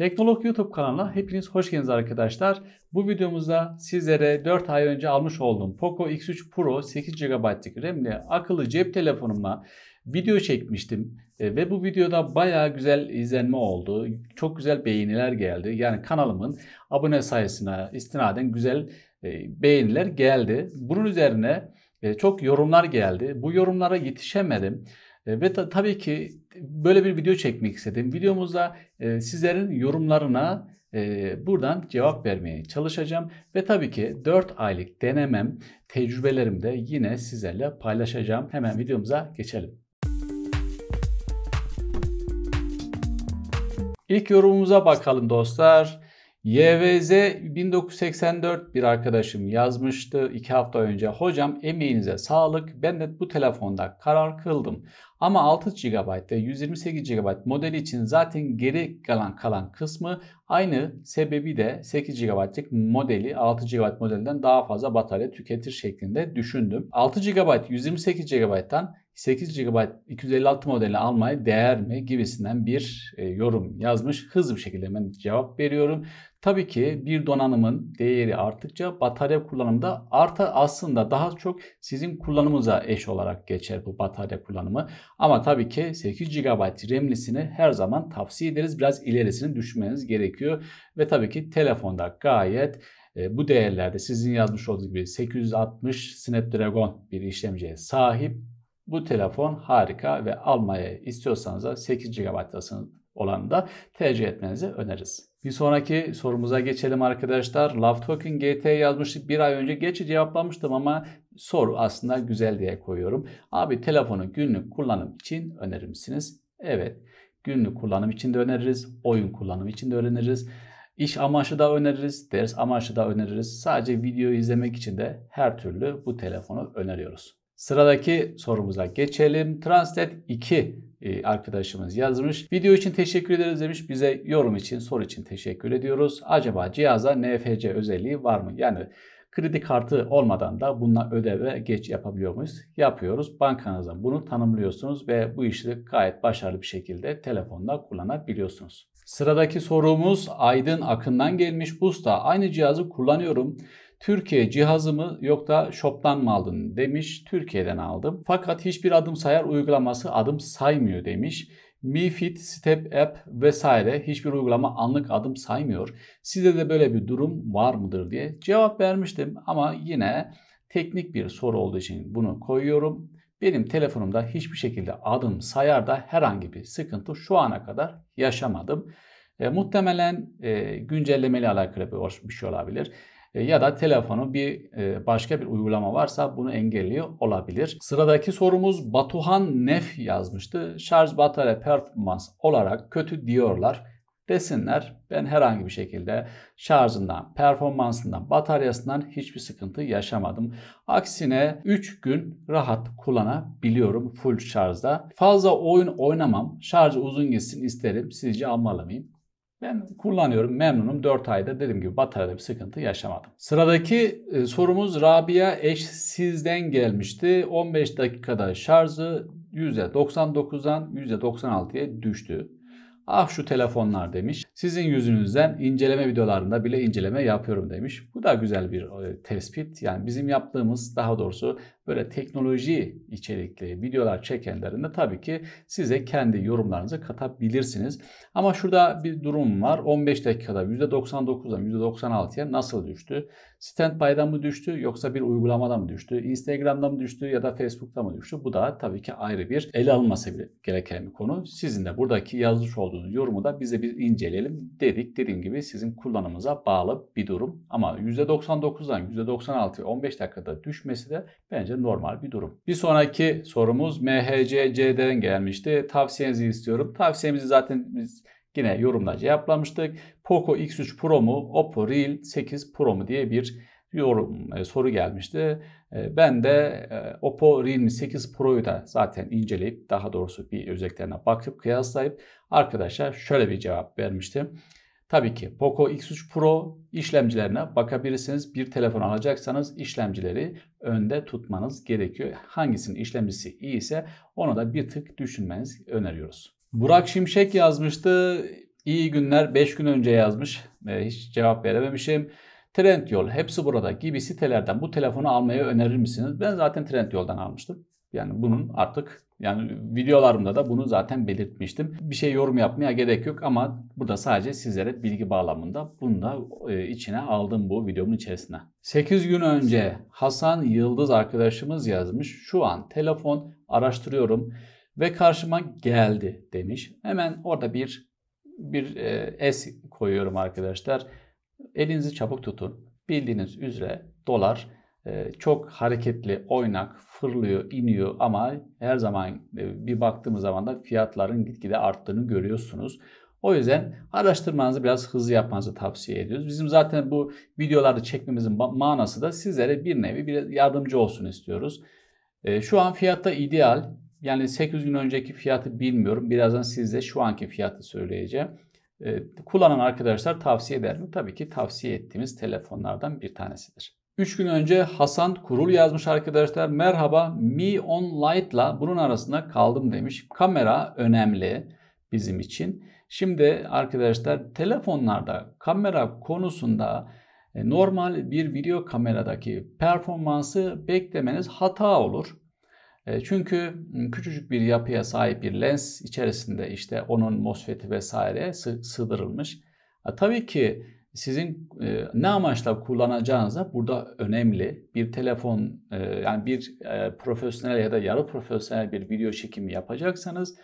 Teknolog YouTube kanalına hepiniz hoş geldiniz arkadaşlar. Bu videomuzda sizlere 4 ay önce almış olduğum Poco X3 Pro 8 GB'lik RAM'li akıllı cep telefonumla video çekmiştim. E, ve bu videoda baya güzel izlenme oldu. Çok güzel beğeniler geldi. Yani kanalımın abone sayısına istinaden güzel e, beğeniler geldi. Bunun üzerine e, çok yorumlar geldi. Bu yorumlara yetişemedim. E, ve ta, tabii ki böyle bir video çekmek istedim. Videomuzda e, sizlerin yorumlarına e, buradan cevap vermeye çalışacağım. Ve tabii ki 4 aylık denemem, tecrübelerimi de yine sizlerle paylaşacağım. Hemen videomuza geçelim. İlk yorumumuza bakalım dostlar. YVZ 1984 bir arkadaşım yazmıştı iki hafta önce. Hocam emeğinize sağlık. Ben de bu telefonda karar kıldım. Ama 6 GB ve 128 GB modeli için zaten geri kalan kalan kısmı aynı sebebi de 8 GB'lık modeli 6 GB modelden daha fazla batarya tüketir şeklinde düşündüm. 6 GB 128 GB'dan 8 GB 256 modeli almaya değer mi gibisinden bir e, yorum yazmış. Hızlı bir şekilde hemen cevap veriyorum. Tabii ki bir donanımın değeri arttıkça batarya kullanımı da arta Aslında daha çok sizin kullanımınıza eş olarak geçer bu batarya kullanımı. Ama tabii ki 8 GB RAM'lisini her zaman tavsiye ederiz. Biraz ilerisini düşmeniz gerekiyor. Ve tabii ki telefonda gayet e, bu değerlerde sizin yazmış olduğunuz gibi 860 Snapdragon bir işlemciye sahip bu telefon harika ve almaya istiyorsanız da 8 GB olanı da tercih etmenizi öneririz. Bir sonraki sorumuza geçelim arkadaşlar. Love Token GT yazmıştık. Bir ay önce geçi cevaplamıştım ama soru aslında güzel diye koyuyorum. Abi telefonu günlük kullanım için önerir misiniz? Evet. Günlük kullanım için de öneririz. Oyun kullanım için de öneririz. İş amaçlı da öneririz, ders amaçlı da öneririz. Sadece video izlemek için de her türlü bu telefonu öneriyoruz. Sıradaki sorumuza geçelim. Transnet 2 e, arkadaşımız yazmış. Video için teşekkür ederiz demiş. Bize yorum için, soru için teşekkür ediyoruz. Acaba cihaza NFC özelliği var mı? Yani kredi kartı olmadan da bununla ödeme geç yapabiliyor muyuz? Yapıyoruz. Bankanızdan bunu tanımlıyorsunuz ve bu işi gayet başarılı bir şekilde telefonda kullanabiliyorsunuz. Sıradaki sorumuz Aydın Akın'dan gelmiş. Usta aynı cihazı kullanıyorum. Türkiye cihazı mı yok da shop'tan mı aldın demiş. Türkiye'den aldım. Fakat hiçbir adım sayar uygulaması adım saymıyor demiş. Mi Fit, Step App vesaire hiçbir uygulama anlık adım saymıyor. size de böyle bir durum var mıdır diye cevap vermiştim ama yine teknik bir soru olduğu için bunu koyuyorum. Benim telefonumda hiçbir şekilde adım sayar da herhangi bir sıkıntı şu ana kadar yaşamadım. E, muhtemelen e, güncellemeyle alakalı bir şey olabilir. E, ya da telefonu bir e, başka bir uygulama varsa bunu engelliyor olabilir. Sıradaki sorumuz Batuhan Nef yazmıştı. Şarj batarya performans olarak kötü diyorlar desinler. Ben herhangi bir şekilde şarjından, performansından, bataryasından hiçbir sıkıntı yaşamadım. Aksine 3 gün rahat kullanabiliyorum full şarjda. Fazla oyun oynamam. Şarjı uzun gitsin isterim. Sizce almalı mıyım? Ben kullanıyorum memnunum 4 ayda dediğim gibi bataryada bir sıkıntı yaşamadım. Sıradaki e, sorumuz Rabia eşsizden gelmişti. 15 dakikada şarjı %99'dan %96'ya düştü. Ah şu telefonlar demiş. Sizin yüzünüzden inceleme videolarında bile inceleme yapıyorum demiş. Bu da güzel bir e, tespit. Yani bizim yaptığımız daha doğrusu böyle teknoloji içerikli videolar çekenlerinde tabii ki size kendi yorumlarınızı katabilirsiniz. Ama şurada bir durum var. 15 dakikada %99'dan %96'ya nasıl düştü? Standby'dan mı düştü yoksa bir uygulamadan mı düştü? Instagram'dan mı düştü ya da Facebook'tan mı düştü? Bu da tabii ki ayrı bir ele alınması gereken bir konu. Sizin de buradaki yazmış olduğunuz olduğunuz yorumu da bize bir inceleyelim dedik. Dediğim gibi sizin kullanımınıza bağlı bir durum. Ama %99'dan %96 15 dakikada düşmesi de bence normal bir durum. Bir sonraki sorumuz MHCC'den gelmişti. Tavsiyenizi istiyorum. Tavsiyemizi zaten biz yine yorumda cevaplamıştık. Poco X3 Pro mu Oppo Real 8 Pro mu diye bir yorum e, soru gelmişti. Ee, ben de e, Oppo Realme 8 Pro'yu da zaten inceleyip daha doğrusu bir özelliklerine bakıp kıyaslayıp arkadaşlar şöyle bir cevap vermiştim. Tabii ki Poco X3 Pro işlemcilerine bakabilirsiniz. Bir telefon alacaksanız işlemcileri önde tutmanız gerekiyor. Hangisinin işlemcisi iyi ise onu da bir tık düşünmeniz öneriyoruz. Burak Şimşek yazmıştı. İyi günler 5 gün önce yazmış. Ee, hiç cevap verememişim. Trendyol, hepsi burada gibi sitelerden bu telefonu almayı önerir misiniz? Ben zaten Trendyol'dan almıştım. Yani bunun artık yani videolarımda da bunu zaten belirtmiştim. Bir şey yorum yapmaya gerek yok ama burada sadece sizlere bilgi bağlamında bunu da e, içine aldım bu videomun içerisine. 8 gün önce Hasan Yıldız arkadaşımız yazmış. Şu an telefon araştırıyorum ve karşıma geldi demiş. Hemen orada bir bir e, S koyuyorum arkadaşlar. Elinizi çabuk tutun. Bildiğiniz üzere dolar e, çok hareketli, oynak, fırlıyor, iniyor ama her zaman e, bir baktığımız zaman da fiyatların gitgide arttığını görüyorsunuz. O yüzden araştırmanızı biraz hızlı yapmanızı tavsiye ediyoruz. Bizim zaten bu videoları çekmemizin manası da sizlere bir nevi bir yardımcı olsun istiyoruz. E, şu an fiyatta ideal. Yani 800 gün önceki fiyatı bilmiyorum. Birazdan size şu anki fiyatı söyleyeceğim. E, kullanan arkadaşlar tavsiye eder mi? Tabii ki tavsiye ettiğimiz telefonlardan bir tanesidir. 3 gün önce Hasan Kurul yazmış arkadaşlar. Merhaba Mi On Light'la bunun arasında kaldım demiş. Kamera önemli bizim için. Şimdi arkadaşlar telefonlarda kamera konusunda e, normal bir video kameradaki performansı beklemeniz hata olur. E, çünkü ıı, küçücük bir yapıya sahip bir lens içerisinde işte onun MOSFET'i vesaire sığdırılmış. E, tabii ki sizin e, ne amaçla kullanacağınız da burada önemli. Bir telefon yani bir profesyonel ya da yarı profesyonel bir video çekimi yapacaksanız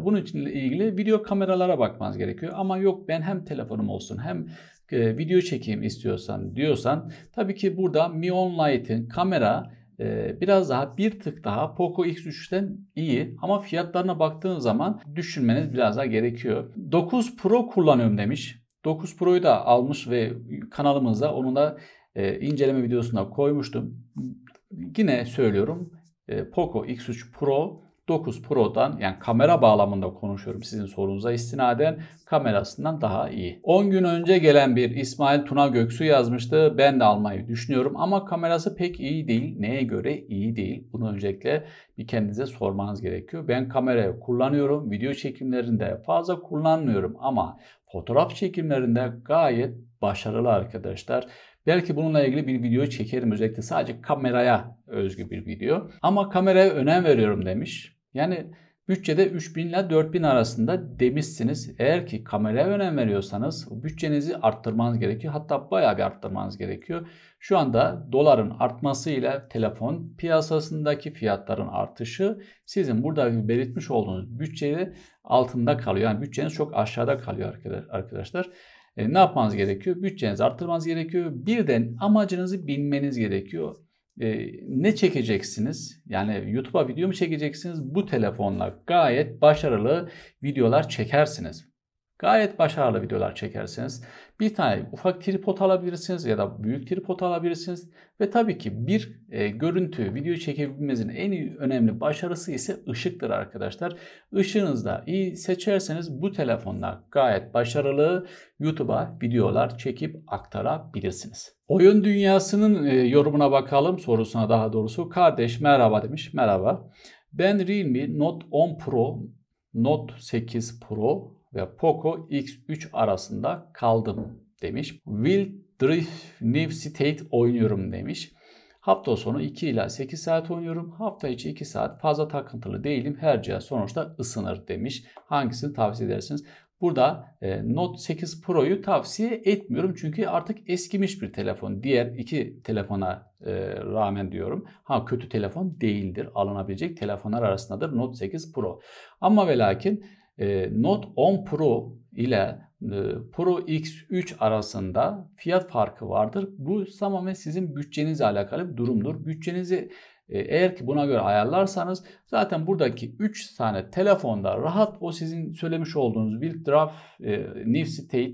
bunun için ilgili video kameralara bakmanız gerekiyor. Ama yok ben hem telefonum olsun hem video çekeyim istiyorsan diyorsan tabii ki burada Mion Lite'in kamera ee, biraz daha bir tık daha Poco X3'ten iyi ama fiyatlarına baktığın zaman düşünmeniz biraz daha gerekiyor. 9 Pro kullanıyorum demiş. 9 Pro'yu da almış ve kanalımızda onu da e, inceleme videosuna koymuştum. Yine söylüyorum e, Poco X3 Pro 9 Pro'dan yani kamera bağlamında konuşuyorum sizin sorunuza istinaden kamerasından daha iyi. 10 gün önce gelen bir İsmail Tuna Göksu yazmıştı. Ben de almayı düşünüyorum ama kamerası pek iyi değil. Neye göre iyi değil? Bunu öncelikle bir kendinize sormanız gerekiyor. Ben kamerayı kullanıyorum. Video çekimlerinde fazla kullanmıyorum ama fotoğraf çekimlerinde gayet başarılı arkadaşlar. Belki bununla ilgili bir video çekerim özellikle sadece kameraya özgü bir video. Ama kameraya önem veriyorum demiş. Yani bütçede 3000 ile 4000 arasında demişsiniz. Eğer ki kameraya önem veriyorsanız bütçenizi arttırmanız gerekiyor. Hatta bayağı bir arttırmanız gerekiyor. Şu anda doların artmasıyla telefon piyasasındaki fiyatların artışı sizin burada belirtmiş olduğunuz bütçeyi altında kalıyor. Yani bütçeniz çok aşağıda kalıyor arkadaşlar. E, ne yapmanız gerekiyor? Bütçenizi arttırmanız gerekiyor. Birden amacınızı bilmeniz gerekiyor e, ne çekeceksiniz? Yani YouTube'a video mu çekeceksiniz? Bu telefonla gayet başarılı videolar çekersiniz. Gayet başarılı videolar çekersiniz. Bir tane ufak tripod alabilirsiniz ya da büyük tripod alabilirsiniz. Ve tabii ki bir e, görüntü, video çekebilmenizin en önemli başarısı ise ışıktır arkadaşlar. Işığınızı da iyi seçerseniz bu telefonla gayet başarılı YouTube'a videolar çekip aktarabilirsiniz. Oyun dünyasının e, yorumuna bakalım sorusuna daha doğrusu. Kardeş merhaba demiş. Merhaba. Ben Realme Note 10 Pro, Note 8 Pro ve Poco X3 arasında kaldım demiş. Will Drift New State oynuyorum demiş. Hafta sonu 2 ila 8 saat oynuyorum. Hafta içi 2 saat fazla takıntılı değilim. Her cihaz sonuçta ısınır demiş. Hangisini tavsiye edersiniz? Burada e, Note 8 Pro'yu tavsiye etmiyorum çünkü artık eskimiş bir telefon. Diğer iki telefona e, rağmen diyorum. Ha kötü telefon değildir. Alınabilecek telefonlar arasındadır Note 8 Pro. Ama ve lakin ee, Note 10 Pro ile e, Pro X3 arasında fiyat farkı vardır. Bu tamamen sizin bütçenizle alakalı bir durumdur. Bütçenizi e, eğer ki buna göre ayarlarsanız zaten buradaki 3 tane telefonda rahat o sizin söylemiş olduğunuz Build Draft e, New State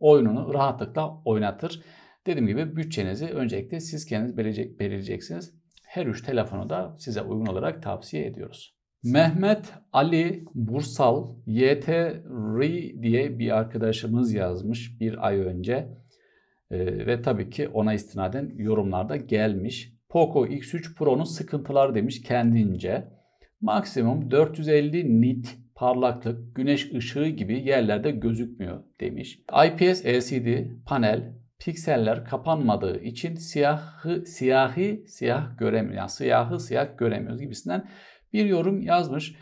oyununu rahatlıkla oynatır. Dediğim gibi bütçenizi öncelikle siz kendiniz belirleyeceksiniz. Her 3 telefonu da size uygun olarak tavsiye ediyoruz. Mehmet Ali Bursal YTR diye bir arkadaşımız yazmış bir ay önce. Ee, ve tabii ki ona istinaden yorumlarda gelmiş. Poco X3 Pro'nun sıkıntılar demiş kendince. Maksimum 450 nit parlaklık, güneş ışığı gibi yerlerde gözükmüyor demiş. IPS LCD panel pikseller kapanmadığı için siyahı siyahi siyah göremiyoruz. Yani siyahı siyah göremiyoruz gibisinden bir yorum yazmış.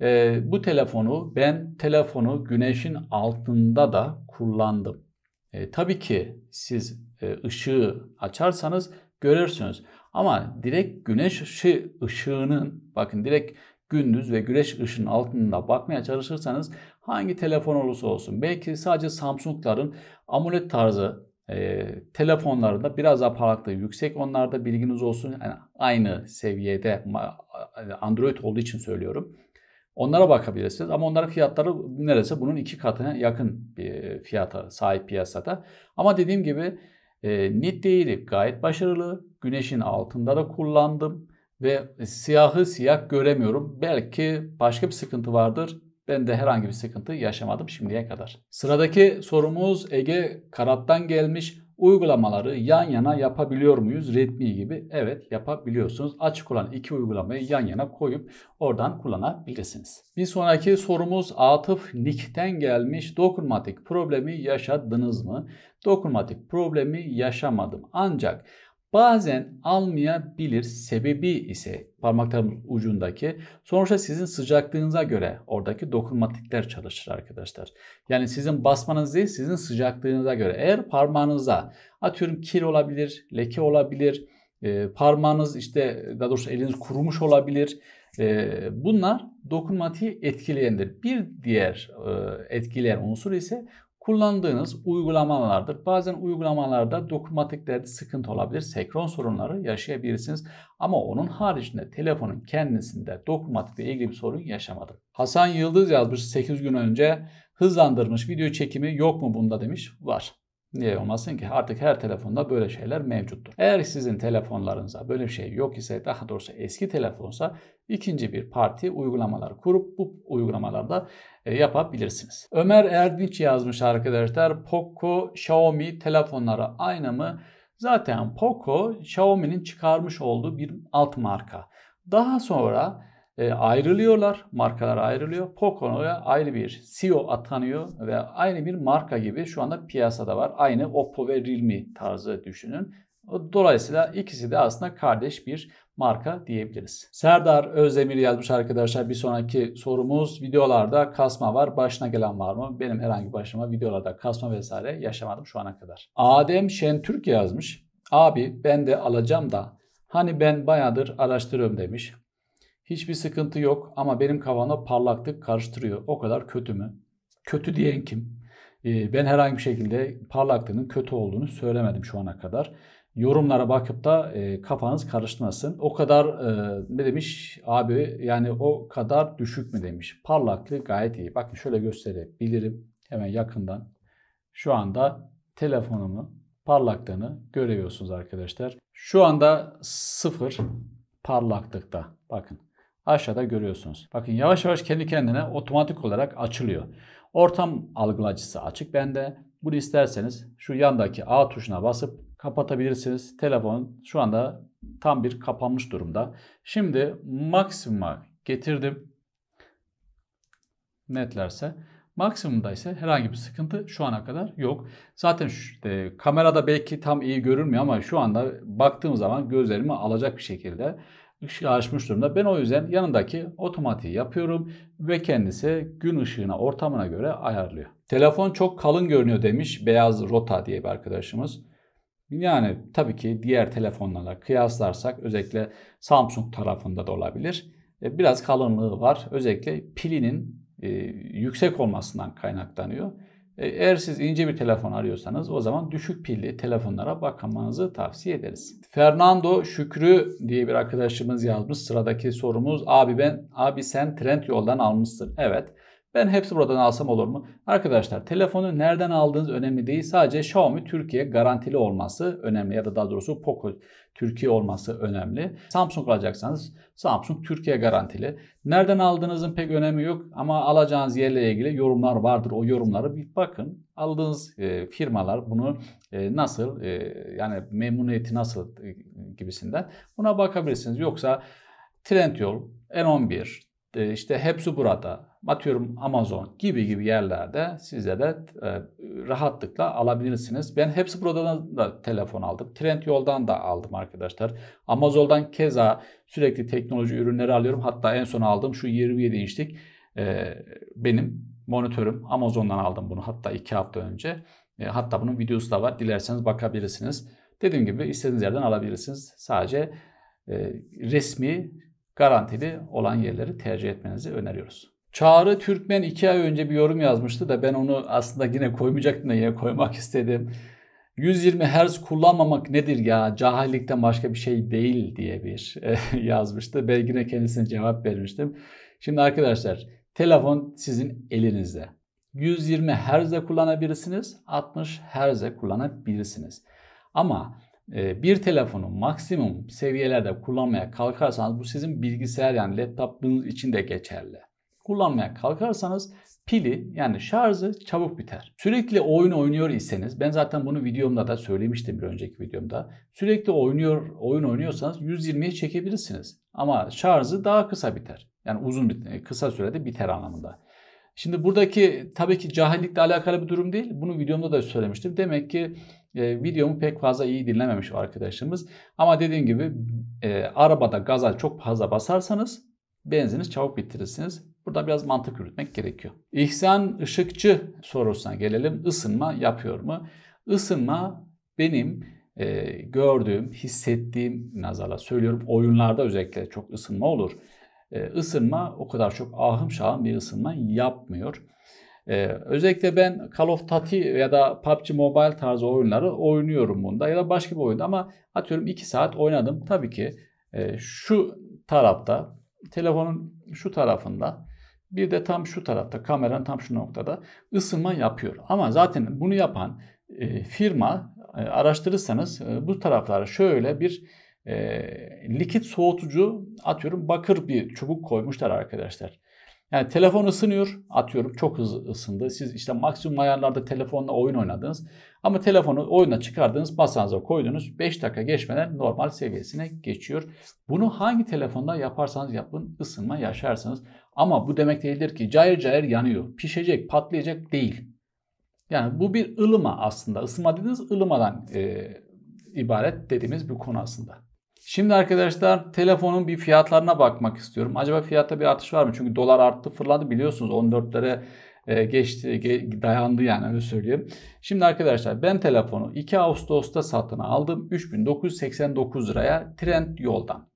E, bu telefonu ben telefonu güneşin altında da kullandım. E, tabii ki siz e, ışığı açarsanız görürsünüz. Ama direkt güneş ışığı ışığının bakın direkt gündüz ve güneş ışının altında bakmaya çalışırsanız hangi telefon olursa olsun belki sadece Samsung'ların amulet tarzı e, telefonlarında biraz aparatlığı yüksek onlarda bilginiz olsun. Yani aynı seviyede e, Android olduğu için söylüyorum. Onlara bakabilirsiniz ama onların fiyatları neresi bunun iki katına yakın bir fiyata sahip piyasada. Ama dediğim gibi e, nit değeri gayet başarılı. Güneşin altında da kullandım ve siyahı siyah göremiyorum. Belki başka bir sıkıntı vardır. Ben de herhangi bir sıkıntı yaşamadım şimdiye kadar. Sıradaki sorumuz Ege Karat'tan gelmiş. Uygulamaları yan yana yapabiliyor muyuz? Redmi gibi. Evet yapabiliyorsunuz. Açık olan iki uygulamayı yan yana koyup oradan kullanabilirsiniz. Bir sonraki sorumuz Atıf Nick'ten gelmiş. Dokunmatik problemi yaşadınız mı? Dokunmatik problemi yaşamadım. Ancak Bazen almayabilir sebebi ise parmaklarımın ucundaki. Sonuçta sizin sıcaklığınıza göre oradaki dokunmatikler çalışır arkadaşlar. Yani sizin basmanız değil sizin sıcaklığınıza göre. Eğer parmağınıza atıyorum kir olabilir, leke olabilir, e, parmağınız işte daha doğrusu eliniz kurumuş olabilir. E, bunlar dokunmatiği etkileyendir. Bir diğer e, etkileyen unsur ise kullandığınız uygulamalardır. Bazen uygulamalarda dokunmatiklerde sıkıntı olabilir. Sekron sorunları yaşayabilirsiniz. Ama onun haricinde telefonun kendisinde dokunmatikle ilgili bir sorun yaşamadım. Hasan Yıldız yazmış 8 gün önce hızlandırmış video çekimi yok mu bunda demiş. Var. Niye olmasın ki? Artık her telefonda böyle şeyler mevcuttur. Eğer sizin telefonlarınıza böyle bir şey yok ise daha doğrusu eski telefonsa ikinci bir parti uygulamalar kurup bu uygulamalarda e, yapabilirsiniz. Ömer Erdinç yazmış arkadaşlar. Poco, Xiaomi telefonları aynı mı? Zaten Poco Xiaomi'nin çıkarmış olduğu bir alt marka. Daha sonra e, ayrılıyorlar. Markalar ayrılıyor. Poco'ya ayrı bir CEO atanıyor ve aynı bir marka gibi şu anda piyasada var. Aynı Oppo ve Realme tarzı düşünün. Dolayısıyla ikisi de aslında kardeş bir marka diyebiliriz. Serdar Özdemir yazmış arkadaşlar. Bir sonraki sorumuz videolarda kasma var. Başına gelen var mı? Benim herhangi başıma videolarda kasma vesaire yaşamadım şu ana kadar. Adem Şentürk yazmış. Abi ben de alacağım da hani ben bayağıdır araştırıyorum demiş. Hiçbir sıkıntı yok ama benim kafamda parlaklık karıştırıyor. O kadar kötü mü? Kötü diyen kim? Ee, ben herhangi bir şekilde parlaklığının kötü olduğunu söylemedim şu ana kadar. Yorumlara bakıp da e, kafanız karışmasın. O kadar e, ne demiş abi yani o kadar düşük mü demiş. Parlaklığı gayet iyi. Bakın şöyle gösterebilirim hemen yakından. Şu anda telefonumu parlaklığını görüyorsunuz arkadaşlar. Şu anda sıfır parlaklıkta. Bakın Aşağıda görüyorsunuz. Bakın yavaş yavaş kendi kendine otomatik olarak açılıyor. Ortam algılacısı açık bende. Bunu isterseniz şu yandaki A tuşuna basıp kapatabilirsiniz. Telefon şu anda tam bir kapanmış durumda. Şimdi maksimuma getirdim. Netlerse. Maksimumda ise herhangi bir sıkıntı şu ana kadar yok. Zaten şu, e, kamerada belki tam iyi görünmüyor ama şu anda baktığım zaman gözlerimi alacak bir şekilde ışığı açmış durumda. Ben o yüzden yanındaki otomatiği yapıyorum ve kendisi gün ışığına ortamına göre ayarlıyor. Telefon çok kalın görünüyor demiş Beyaz Rota diye bir arkadaşımız. Yani tabii ki diğer telefonlarla kıyaslarsak özellikle Samsung tarafında da olabilir. E, biraz kalınlığı var. Özellikle pilinin e, yüksek olmasından kaynaklanıyor. E, eğer siz ince bir telefon arıyorsanız o zaman düşük pilli telefonlara bakmanızı tavsiye ederiz. Fernando Şükrü diye bir arkadaşımız yazmış. Sıradaki sorumuz abi ben abi sen trend yoldan almışsın. Evet. Ben hepsi buradan alsam olur mu? Arkadaşlar telefonu nereden aldığınız önemli değil. Sadece Xiaomi Türkiye garantili olması önemli ya da daha doğrusu Poco Türkiye olması önemli. Samsung alacaksanız Samsung Türkiye garantili. Nereden aldığınızın pek önemi yok ama alacağınız yerle ilgili yorumlar vardır. O yorumları bir bakın. Aldığınız e, firmalar bunu e, nasıl e, yani memnuniyeti nasıl e, gibisinden buna bakabilirsiniz. Yoksa Trendyol, N11, e, işte hepsi burada atıyorum Amazon gibi gibi yerlerde size de e, rahatlıkla alabilirsiniz. Ben hepsi buradan da telefon aldım. Trend yoldan da aldım arkadaşlar. Amazon'dan keza sürekli teknoloji ürünleri alıyorum. Hatta en son aldım şu 27 inçlik e, benim monitörüm. Amazon'dan aldım bunu hatta 2 hafta önce. E, hatta bunun videosu da var. Dilerseniz bakabilirsiniz. Dediğim gibi istediğiniz yerden alabilirsiniz. Sadece resmi garantili olan yerleri tercih etmenizi öneriyoruz. Çağrı Türkmen iki ay önce bir yorum yazmıştı da ben onu aslında yine koymayacaktım da yine koymak istedim. 120 Hz kullanmamak nedir ya cahillikten başka bir şey değil diye bir eh, yazmıştı. Ben yine kendisine cevap vermiştim. Şimdi arkadaşlar telefon sizin elinizde. 120 Hz'de kullanabilirsiniz, 60 Hz'de kullanabilirsiniz. Ama eh, bir telefonu maksimum seviyelerde kullanmaya kalkarsanız bu sizin bilgisayar yani laptopunuz için de geçerli kullanmaya kalkarsanız pili yani şarjı çabuk biter. Sürekli oyun oynuyor iseniz ben zaten bunu videomda da söylemiştim bir önceki videomda. Sürekli oynuyor oyun oynuyorsanız 120'ye çekebilirsiniz. Ama şarjı daha kısa biter. Yani uzun e, kısa sürede biter anlamında. Şimdi buradaki tabii ki cahillikle alakalı bir durum değil. Bunu videomda da söylemiştim. Demek ki e, videomu pek fazla iyi dinlememiş o arkadaşımız. Ama dediğim gibi e, arabada gaza çok fazla basarsanız benziniz çabuk bitirirsiniz Burada biraz mantık yürütmek gerekiyor. İhsan Işıkçı sorusuna gelelim. Isınma yapıyor mu? Isınma benim e, gördüğüm, hissettiğim nazarla söylüyorum. Oyunlarda özellikle çok ısınma olur. E, ısınma o kadar çok ahım şahım bir ısınma yapmıyor. Ee, özellikle ben Call of Duty ya da PUBG Mobile tarzı oyunları oynuyorum bunda ya da başka bir oyunda ama atıyorum 2 saat oynadım. Tabii ki e, şu tarafta telefonun şu tarafında bir de tam şu tarafta kameranın tam şu noktada ısınma yapıyor. Ama zaten bunu yapan e, firma e, araştırırsanız e, bu taraflara şöyle bir e, likit soğutucu atıyorum bakır bir çubuk koymuşlar arkadaşlar. Yani telefon ısınıyor atıyorum çok hızlı ısındı. Siz işte maksimum ayarlarda telefonla oyun oynadınız. Ama telefonu oyuna çıkardınız masanıza koydunuz 5 dakika geçmeden normal seviyesine geçiyor. Bunu hangi telefonda yaparsanız yapın ısınma yaşarsanız ama bu demek değildir ki cayır cayır yanıyor. Pişecek, patlayacak değil. Yani bu bir ılıma aslında. Isınma dediğiniz ılımadan e, ibaret dediğimiz bir konu aslında. Şimdi arkadaşlar telefonun bir fiyatlarına bakmak istiyorum. Acaba fiyatta bir artış var mı? Çünkü dolar arttı fırladı biliyorsunuz 14'lere e, geçti ge, dayandı yani öyle söyleyeyim. Şimdi arkadaşlar ben telefonu 2 Ağustos'ta satın aldım 3989 liraya Trend Yol'dan.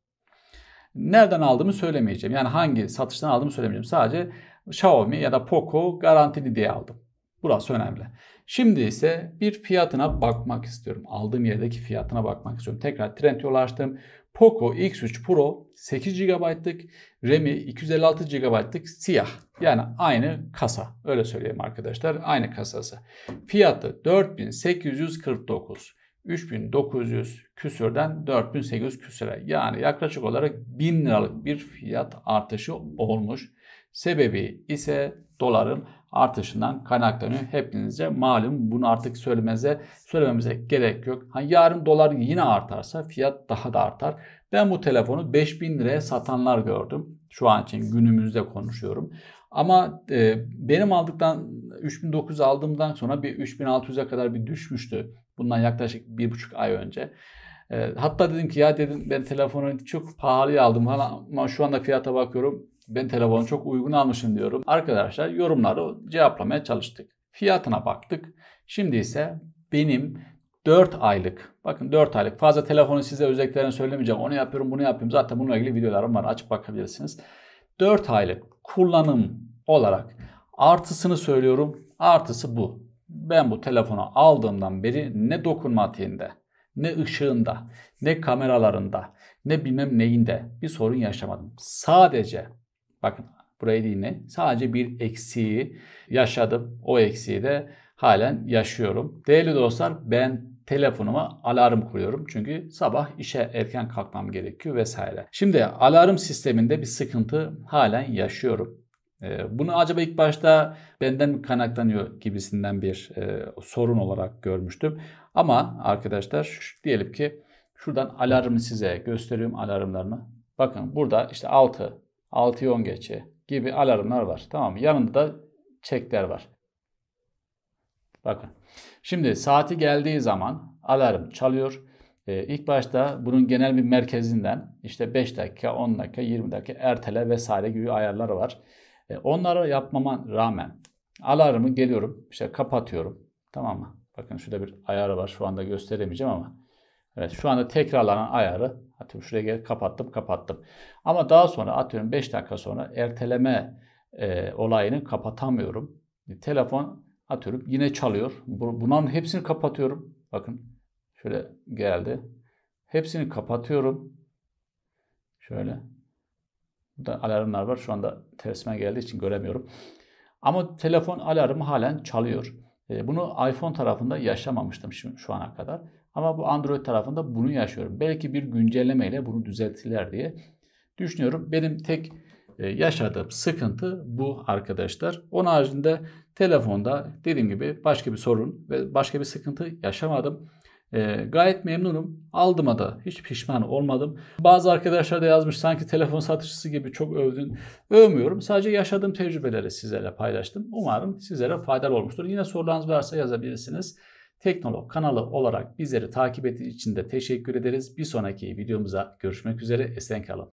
Nereden aldığımı söylemeyeceğim. Yani hangi satıştan aldığımı söylemeyeceğim. Sadece Xiaomi ya da Poco garantili diye aldım. Burası önemli. Şimdi ise bir fiyatına bakmak istiyorum. Aldığım yerdeki fiyatına bakmak istiyorum. Tekrar Trendyol açtım. Poco X3 Pro 8 GB'lık, RAM'i 256 GB'lık siyah. Yani aynı kasa. Öyle söyleyeyim arkadaşlar. Aynı kasası. Fiyatı 4849. 3900 küsürden 4800 küsüre yani yaklaşık olarak 1000 liralık bir fiyat artışı olmuş. Sebebi ise doların artışından kaynaklanıyor. Hepinize malum bunu artık söylemeze, söylememize gerek yok. Ha, yarın dolar yine artarsa fiyat daha da artar. Ben bu telefonu 5000 liraya satanlar gördüm. Şu an için günümüzde konuşuyorum. Ama e, benim aldıktan 3900 aldığımdan sonra bir 3600'e kadar bir düşmüştü. Bundan yaklaşık bir buçuk ay önce. E, hatta dedim ki ya dedim ben telefonu çok pahalıya aldım ama şu anda fiyata bakıyorum. Ben telefonu çok uygun almışım diyorum. Arkadaşlar yorumları cevaplamaya çalıştık. Fiyatına baktık. Şimdi ise benim 4 aylık bakın 4 aylık fazla telefonu size özelliklerini söylemeyeceğim. Onu yapıyorum bunu yapıyorum. Zaten bununla ilgili videolarım var açıp bakabilirsiniz. 4 aylık kullanım olarak Artısını söylüyorum. Artısı bu. Ben bu telefonu aldığımdan beri ne dokunmatiğinde, ne ışığında, ne kameralarında, ne bilmem neyinde bir sorun yaşamadım. Sadece bakın burayı dinle. Sadece bir eksiği yaşadım. O eksiği de halen yaşıyorum. Değerli dostlar ben telefonuma alarm kuruyorum. Çünkü sabah işe erken kalkmam gerekiyor vesaire. Şimdi alarm sisteminde bir sıkıntı halen yaşıyorum. Ee, bunu acaba ilk başta benden mi kaynaklanıyor gibisinden bir e, sorun olarak görmüştüm. Ama arkadaşlar diyelim ki şuradan alarmı size gösteriyorum alarmlarını. Bakın burada işte 6, 6 10 geçe gibi alarmlar var. Tamam mı? Yanında da çekler var. Bakın. Şimdi saati geldiği zaman alarm çalıyor. Ee, ilk başta bunun genel bir merkezinden işte 5 dakika, 10 dakika, 20 dakika ertele vesaire gibi ayarlar var. E, onlara yapmama rağmen alarmı geliyorum. İşte kapatıyorum. Tamam mı? Bakın şurada bir ayarı var. Şu anda gösteremeyeceğim ama. Evet şu anda tekrarlanan ayarı atıyorum şuraya gel kapattım kapattım. Ama daha sonra atıyorum 5 dakika sonra erteleme e, olayını kapatamıyorum. E, telefon atıyorum yine çalıyor. Bunların hepsini kapatıyorum. Bakın şöyle geldi. Hepsini kapatıyorum. Şöyle Burada alarmlar var. Şu anda tersime geldiği için göremiyorum. Ama telefon alarmı halen çalıyor. E, bunu iPhone tarafında yaşamamıştım şimdi şu ana kadar. Ama bu Android tarafında bunu yaşıyorum. Belki bir güncellemeyle bunu düzelttiler diye düşünüyorum. Benim tek e, yaşadığım sıkıntı bu arkadaşlar. Onun haricinde telefonda dediğim gibi başka bir sorun ve başka bir sıkıntı yaşamadım. E, gayet memnunum. Aldığıma da hiç pişman olmadım. Bazı arkadaşlar da yazmış sanki telefon satışçısı gibi çok övdün. Övmüyorum. Sadece yaşadığım tecrübeleri sizlerle paylaştım. Umarım sizlere faydalı olmuştur. Yine sorularınız varsa yazabilirsiniz. Teknolog kanalı olarak bizleri takip ettiğiniz için de teşekkür ederiz. Bir sonraki videomuza görüşmek üzere. Esen kalın.